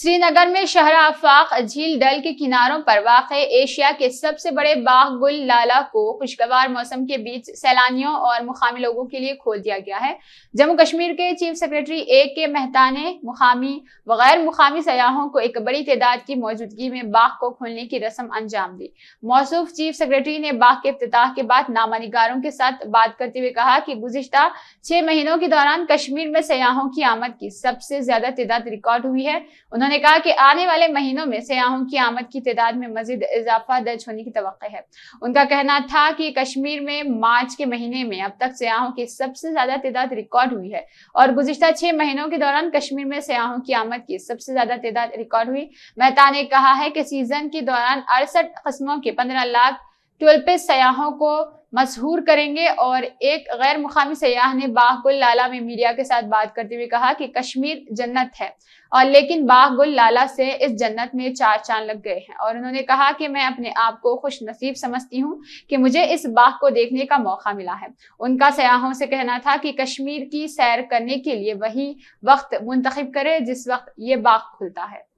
श्रीनगर में शहर आफाक झील डल के किनारों पर वाक़ एशिया के सबसे बड़े बाग गुल लाला को खुशगवार मौसम के बीच सैलानियों और मुकामी लोगों के लिए खोल दिया गया है जम्मू कश्मीर के चीफ सेक्रेटरी ए के मेहता ने मुकामी व गैर मुकामी सयाहों को एक बड़ी तादाद की मौजूदगी में बाघ को खोलने की रस्म अंजाम दी मौसू चीफ सेक्रेटरी ने बाग के अफ्ताह के बाद नामा निगारों के साथ बात करते हुए कहा कि गुजशत छह महीनों के दौरान कश्मीर में सयाहों की आमद की सबसे ज्यादा तादाद रिकॉर्ड हुई है उन्होंने कहा कि आने वाले महीनों में सयाहों की आमद की तादाद में मजीद इजाफा दर्ज होने की तो है उनका कहना था कि कश्मीर में मार्च के महीने में अब तक सयाहों की सबसे ज्यादा तादाद रिकॉर्ड हुई है और गुजशत छह महीनों के दौरान कश्मीर में सयाहों की आमद की सबसे ज्यादा तादाद रिकॉर्ड हुई मेहता ने कहा है कि सीजन के दौरान अड़सठ कस्मों के पंद्रह लाख ट्वेल्पे सयाहों को मशहूर करेंगे और एक गैर मुकामी सयाह ने बाग गुल लाला में मीडिया के साथ बात करते हुए कहा कि कश्मीर जन्नत है और लेकिन बाग गुल लाला से इस जन्नत में चार चांद लग गए हैं और उन्होंने कहा कि मैं अपने आप को खुश नसीब समझती हूँ कि मुझे इस बाघ को देखने का मौका मिला है उनका सयाहों से कहना था कि कश्मीर की सैर करने के लिए वही वक्त मुंतखब करे जिस वक्त ये बाघ खुलता है